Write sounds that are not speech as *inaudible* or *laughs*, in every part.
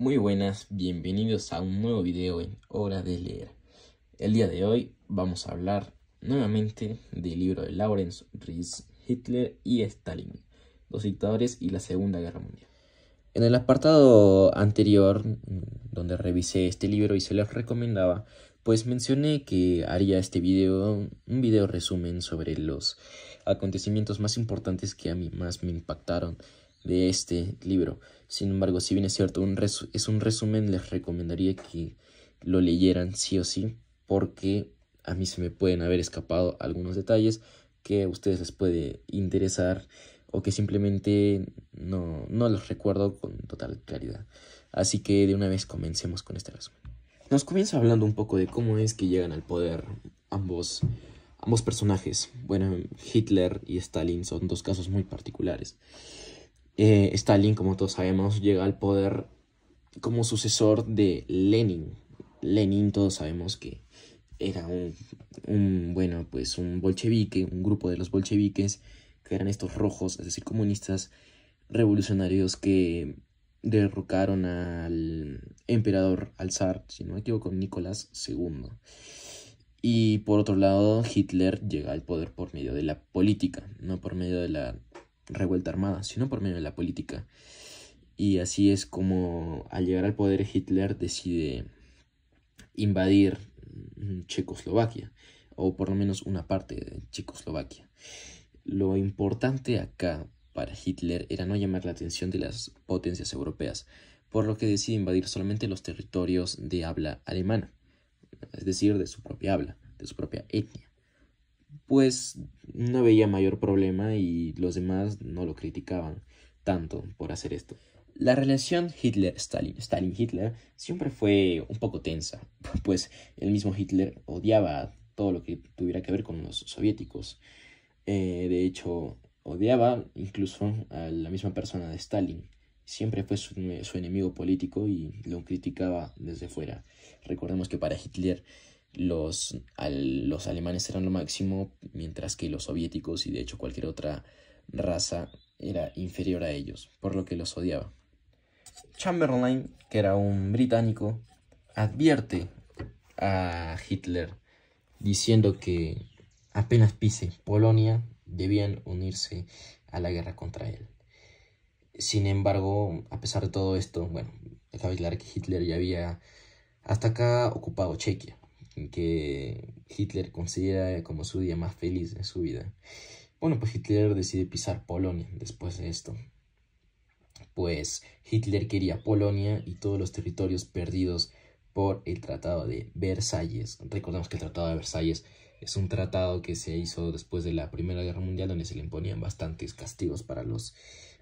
Muy buenas, bienvenidos a un nuevo video en Hora de Leer. El día de hoy vamos a hablar nuevamente del libro de Lawrence Rees, Hitler y Stalin, los dictadores y la Segunda Guerra Mundial. En el apartado anterior, mm, donde revisé este libro y se los recomendaba, pues mencioné que haría este video, un video resumen sobre los acontecimientos más importantes que a mí más me impactaron de este libro. Sin embargo, si bien es cierto, un es un resumen, les recomendaría que lo leyeran sí o sí, porque a mí se me pueden haber escapado algunos detalles que a ustedes les puede interesar o que simplemente no, no los recuerdo con total claridad. Así que de una vez comencemos con este resumen. Nos comienza hablando un poco de cómo es que llegan al poder ambos, ambos personajes. Bueno, Hitler y Stalin son dos casos muy particulares. Eh, Stalin, como todos sabemos, llega al poder como sucesor de Lenin. Lenin, todos sabemos que era un, bueno, pues un bolchevique, un grupo de los bolcheviques, que eran estos rojos, es decir, comunistas revolucionarios que derrocaron al emperador, al zar, si no me equivoco, Nicolás II. Y por otro lado, Hitler llega al poder por medio de la política, no por medio de la revuelta armada, sino por medio de la política. Y así es como al llegar al poder Hitler decide invadir mm, Checoslovaquia, o por lo menos una parte de Checoslovaquia. Lo importante acá para Hitler era no llamar la atención de las potencias europeas, por lo que decide invadir solamente los territorios de habla alemana, es decir, de su propia habla, de su propia etnia pues no veía mayor problema y los demás no lo criticaban tanto por hacer esto. La relación Hitler-Stalin, Stalin-Hitler, siempre fue un poco tensa, *laughs* pues el mismo Hitler odiaba todo lo que tuviera que ver con los soviéticos. Eh, de hecho, odiaba incluso a la misma persona de Stalin. Siempre fue su, su enemigo político y lo criticaba desde fuera. Recordemos que para Hitler los, los alemanes eran lo máximo, mientras que los soviéticos y de hecho cualquier otra raza era inferior a ellos, por lo que los odiaba. Chamberlain, que era un británico, advierte a Hitler diciendo que apenas pise Polonia debían unirse a la guerra contra él. Sin embargo, a pesar de todo esto, bueno, cabe claro que Hitler ya había hasta acá ocupado Chequia que Hitler considera como su día más feliz de su vida. Bueno, pues Hitler decide pisar Polonia después de esto. Pues Hitler quería Polonia y todos los territorios perdidos por el Tratado de Versalles. Recordemos que el Tratado de Versalles es un tratado que se hizo después de la Primera Guerra Mundial donde se le imponían bastantes castigos para los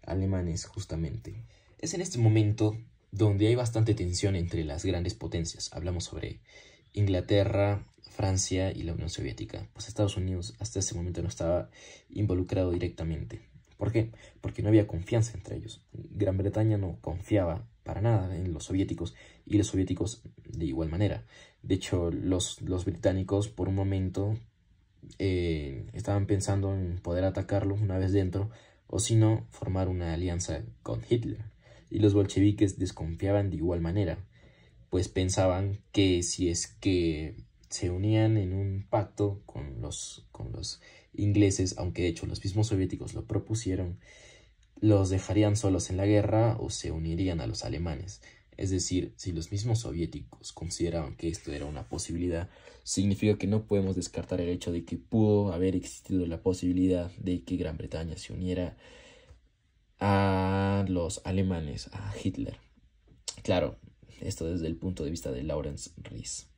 alemanes justamente. Es en este momento donde hay bastante tensión entre las grandes potencias. Hablamos sobre Inglaterra, Francia y la Unión Soviética. Pues Estados Unidos hasta ese momento no estaba involucrado directamente. ¿Por qué? Porque no había confianza entre ellos. Gran Bretaña no confiaba para nada en los soviéticos y los soviéticos de igual manera. De hecho, los, los británicos por un momento eh, estaban pensando en poder atacarlos una vez dentro o si no, formar una alianza con Hitler. Y los bolcheviques desconfiaban de igual manera pues pensaban que si es que se unían en un pacto con los, con los ingleses, aunque de hecho los mismos soviéticos lo propusieron, los dejarían solos en la guerra o se unirían a los alemanes. Es decir, si los mismos soviéticos consideraban que esto era una posibilidad, significa que no podemos descartar el hecho de que pudo haber existido la posibilidad de que Gran Bretaña se uniera a los alemanes, a Hitler. Claro, esto desde el punto de vista de Lawrence Rees.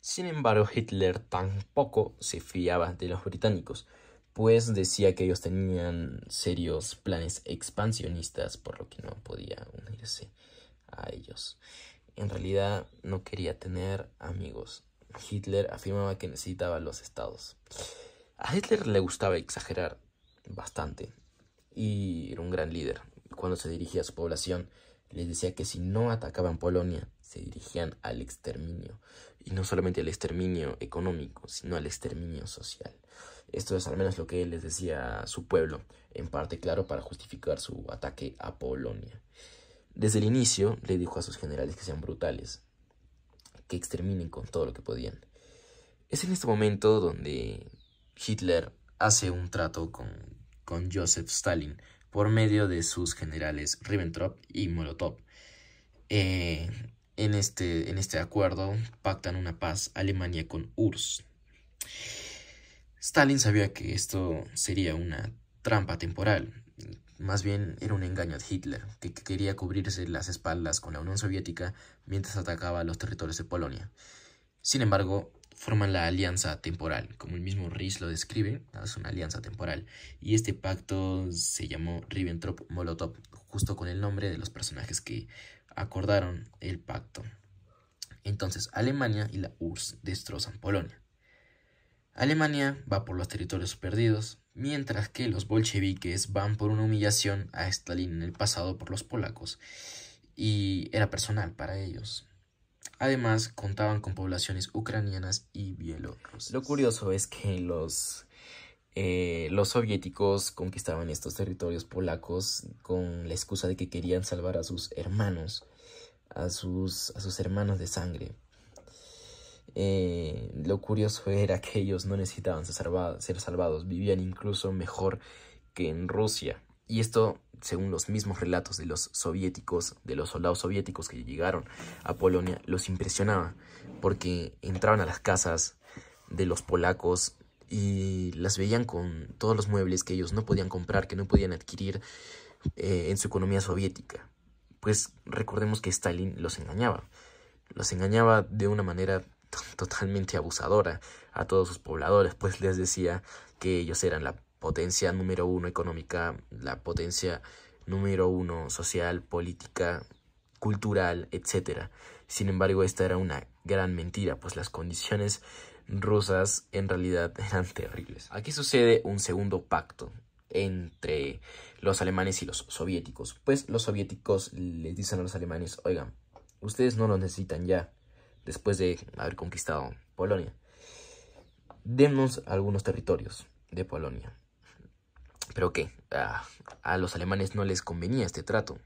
Sin embargo, Hitler tampoco se fiaba de los británicos, pues decía que ellos tenían serios planes expansionistas, por lo que no podía unirse a ellos. En realidad no quería tener amigos. Hitler afirmaba que necesitaba los estados. A Hitler le gustaba exagerar bastante y era un gran líder. Cuando se dirigía a su población, les decía que si no atacaban Polonia, se dirigían al exterminio. Y no solamente al exterminio económico, sino al exterminio social. Esto es al menos lo que les decía a su pueblo, en parte claro para justificar su ataque a Polonia. Desde el inicio le dijo a sus generales que sean brutales, que exterminen con todo lo que podían. Es en este momento donde Hitler hace un trato con, con Joseph Stalin, por medio de sus generales Ribbentrop y Molotov. Eh, en, este, en este acuerdo pactan una paz Alemania con URSS. Stalin sabía que esto sería una trampa temporal, más bien era un engaño de Hitler, que quería cubrirse las espaldas con la Unión Soviética mientras atacaba los territorios de Polonia. Sin embargo, forman la alianza temporal, como el mismo Riz lo describe, es una alianza temporal, y este pacto se llamó Ribbentrop-Molotov, justo con el nombre de los personajes que acordaron el pacto. Entonces Alemania y la URSS destrozan Polonia. Alemania va por los territorios perdidos, mientras que los bolcheviques van por una humillación a Stalin en el pasado por los polacos, y era personal para ellos. Además, contaban con poblaciones ucranianas y bielorrusas. Lo curioso es que los, eh, los soviéticos conquistaban estos territorios polacos con la excusa de que querían salvar a sus hermanos, a sus, a sus hermanos de sangre. Eh, lo curioso era que ellos no necesitaban ser salvados, vivían incluso mejor que en Rusia. Y esto, según los mismos relatos de los soviéticos, de los soldados soviéticos que llegaron a Polonia, los impresionaba, porque entraban a las casas de los polacos y las veían con todos los muebles que ellos no podían comprar, que no podían adquirir eh, en su economía soviética. Pues recordemos que Stalin los engañaba, los engañaba de una manera *laughs* totalmente abusadora a todos sus pobladores, pues les decía que ellos eran la potencia número uno económica, la potencia número uno social, política, cultural, etc. Sin embargo, esta era una gran mentira, pues las condiciones rusas en realidad *laughs* eran terribles. Aquí sucede un segundo pacto entre los alemanes y los soviéticos, pues los soviéticos les dicen a los alemanes, oigan, ustedes no lo necesitan ya, después de haber conquistado Polonia. Demos algunos territorios de Polonia. Pero que a los alemanes no les convenía este trato.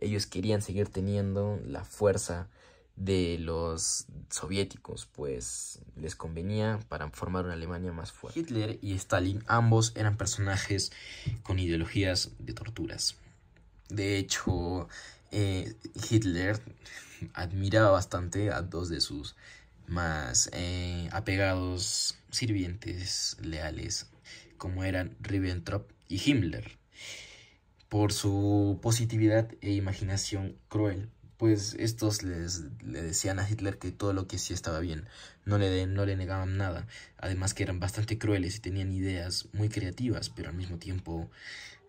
Ellos querían seguir teniendo la fuerza de los soviéticos, pues les convenía para formar una Alemania más fuerte. Hitler y Stalin ambos eran personajes con ideologías de torturas. De hecho, eh, Hitler admiraba bastante a dos de sus más eh, apegados sirvientes leales, como eran Ribbentrop y Himmler por su positividad e imaginación cruel, pues estos les, le decían a Hitler que todo lo que sí estaba bien, no le, no le negaban nada, además que eran bastante crueles y tenían ideas muy creativas, pero al mismo tiempo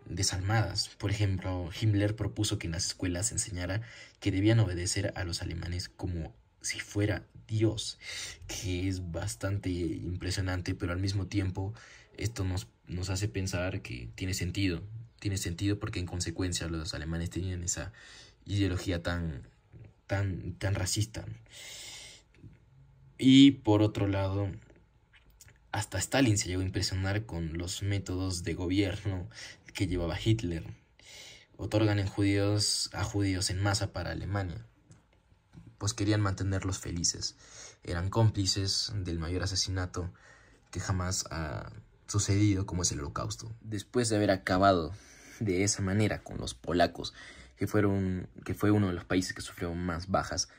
desalmadas. Por ejemplo, Himmler propuso que en las escuelas enseñara que debían obedecer a los alemanes como si fuera Dios, que es bastante impresionante, pero al mismo tiempo esto nos, nos hace pensar que tiene sentido, tiene sentido porque en consecuencia los alemanes tenían esa ideología tan, tan, tan racista. Y por otro lado, hasta Stalin se llegó a impresionar con los métodos de gobierno que llevaba Hitler. Otorgan en judíos a judíos en masa para Alemania. Pues querían mantenerlos felices. Eran cómplices del mayor asesinato que jamás ha, sucedido como es el holocausto. Después de haber acabado de esa manera con los polacos, que, fueron, que fue uno de los países que sufrió más bajas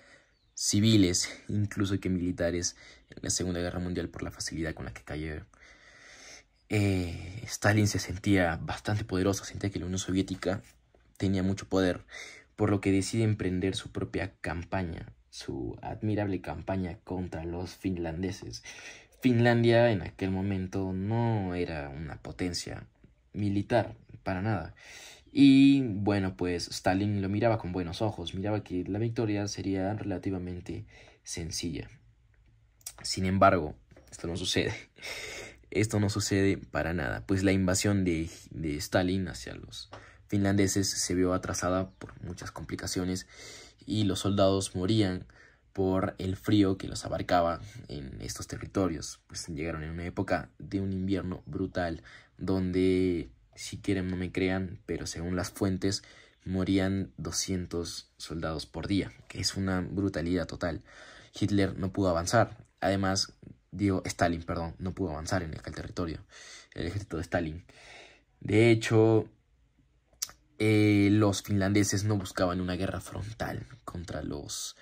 civiles, incluso que militares, en la Segunda Guerra Mundial por la facilidad con la que cayeron. Eh, Stalin se sentía bastante poderoso, sentía que la Unión Soviética tenía mucho poder, por lo que decide emprender su propia campaña, su admirable campaña contra los finlandeses, Finlandia en aquel momento no era una potencia militar, para nada. Y bueno, pues Stalin lo miraba con buenos ojos, miraba que la victoria sería relativamente sencilla. Sin embargo, esto no sucede. *laughs* Esto no sucede para nada, pues la invasión de, Stalin hacia los finlandeses se vio atrasada por muchas complicaciones y los soldados morían por el frío que los abarcaba en estos territorios. Pues llegaron en una época de un invierno brutal, donde, si quieren no me crean, pero según las fuentes, morían 200 soldados por día, que es una brutalidad total. Hitler no pudo avanzar, además, digo, Stalin, perdón, no pudo avanzar en aquel territorio, el ejército de Stalin. De hecho, eh, los finlandeses no buscaban una guerra frontal contra los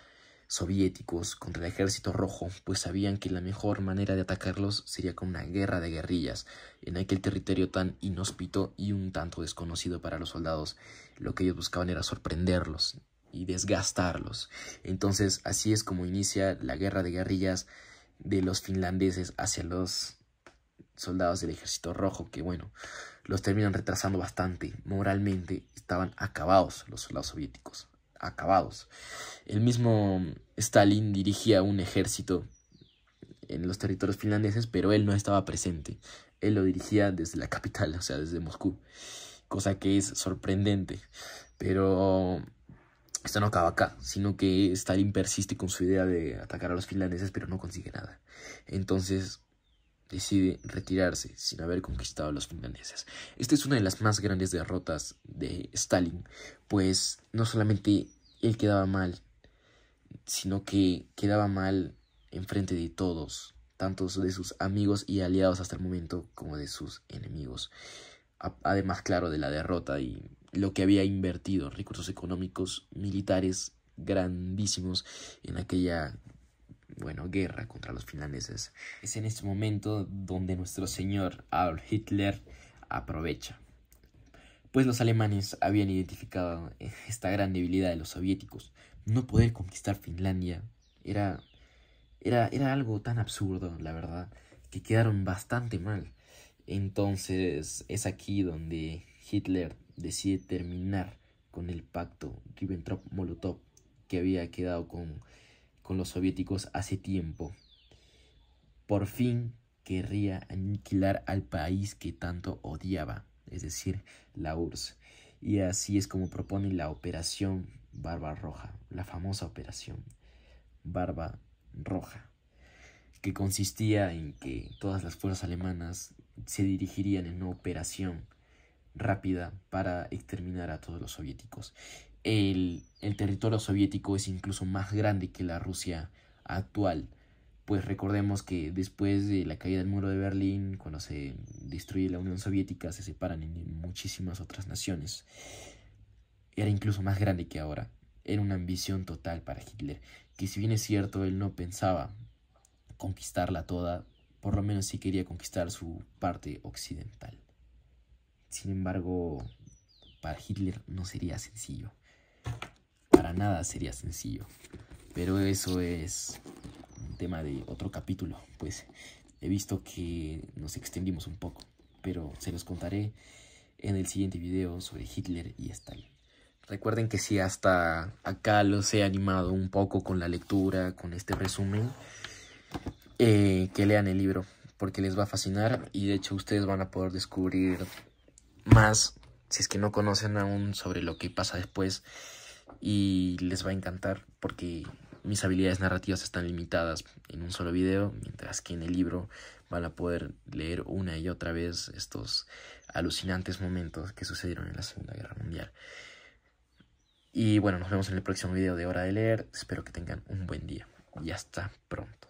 soviéticos contra el ejército rojo, pues sabían que la mejor manera de atacarlos sería con una guerra de guerrillas en aquel territorio tan inhóspito y un tanto desconocido para los soldados. Lo que ellos buscaban era sorprenderlos y desgastarlos. Entonces así es como inicia la guerra de guerrillas de los finlandeses hacia los soldados del ejército rojo que bueno los terminan retrasando bastante moralmente estaban acabados los soldados soviéticos acabados. El mismo Stalin dirigía un ejército en los territorios finlandeses, pero él no estaba presente. Él lo dirigía desde la capital, o sea, desde Moscú, cosa que es sorprendente. Pero esto no acaba acá, sino que Stalin persiste con su idea de atacar a los finlandeses, pero no consigue nada. Entonces decide retirarse sin haber conquistado a los finlandeses. Esta es una de las más grandes derrotas de Stalin, pues no solamente él quedaba mal, sino que quedaba mal enfrente de todos, tanto de sus amigos y aliados hasta el momento como de sus enemigos. Además, claro, de la derrota y lo que había invertido, recursos económicos, militares grandísimos en aquella bueno, guerra contra los finlandeses. Es en este momento donde nuestro señor Adolf Hitler aprovecha. Pues los alemanes habían identificado esta gran debilidad de los soviéticos. No poder conquistar Finlandia era, era, era algo tan absurdo, la verdad, que quedaron bastante mal. Entonces es aquí donde Hitler decide terminar con el pacto Ribbentrop-Molotov que había quedado con con los soviéticos hace tiempo. Por fin querría aniquilar al país que tanto odiaba, es decir, la URSS. Y así es como propone la Operación Barba Roja, la famosa Operación Barba Roja, que consistía en que todas las fuerzas alemanas se dirigirían en una operación rápida para exterminar a todos los soviéticos el, territorio soviético es incluso más grande que la Rusia actual. Pues recordemos que después de la caída del muro de Berlín, cuando se destruye la Unión Soviética, se separan en muchísimas otras naciones. Era incluso más grande que ahora. Era una ambición total para Hitler, que si bien es cierto, él no pensaba conquistarla toda, por lo menos sí quería conquistar su parte occidental. Sin embargo, para Hitler no sería sencillo nada sería sencillo. Pero eso es un tema de otro capítulo, pues he visto que nos extendimos un poco, pero se los contaré en el siguiente video sobre Hitler y Stalin. Recuerden que si hasta acá los he animado un poco con la lectura, con este resumen, eh, que lean el libro, porque les va a fascinar y de hecho ustedes van a poder descubrir más, si es que no conocen aún, sobre lo que pasa después y les va a encantar porque mis habilidades narrativas están limitadas en un solo video, mientras que en el libro van a poder leer una y otra vez estos alucinantes momentos que sucedieron en la Segunda Guerra Mundial. Y bueno, nos vemos en el próximo video de Hora de Leer. Espero que tengan un buen día y hasta pronto.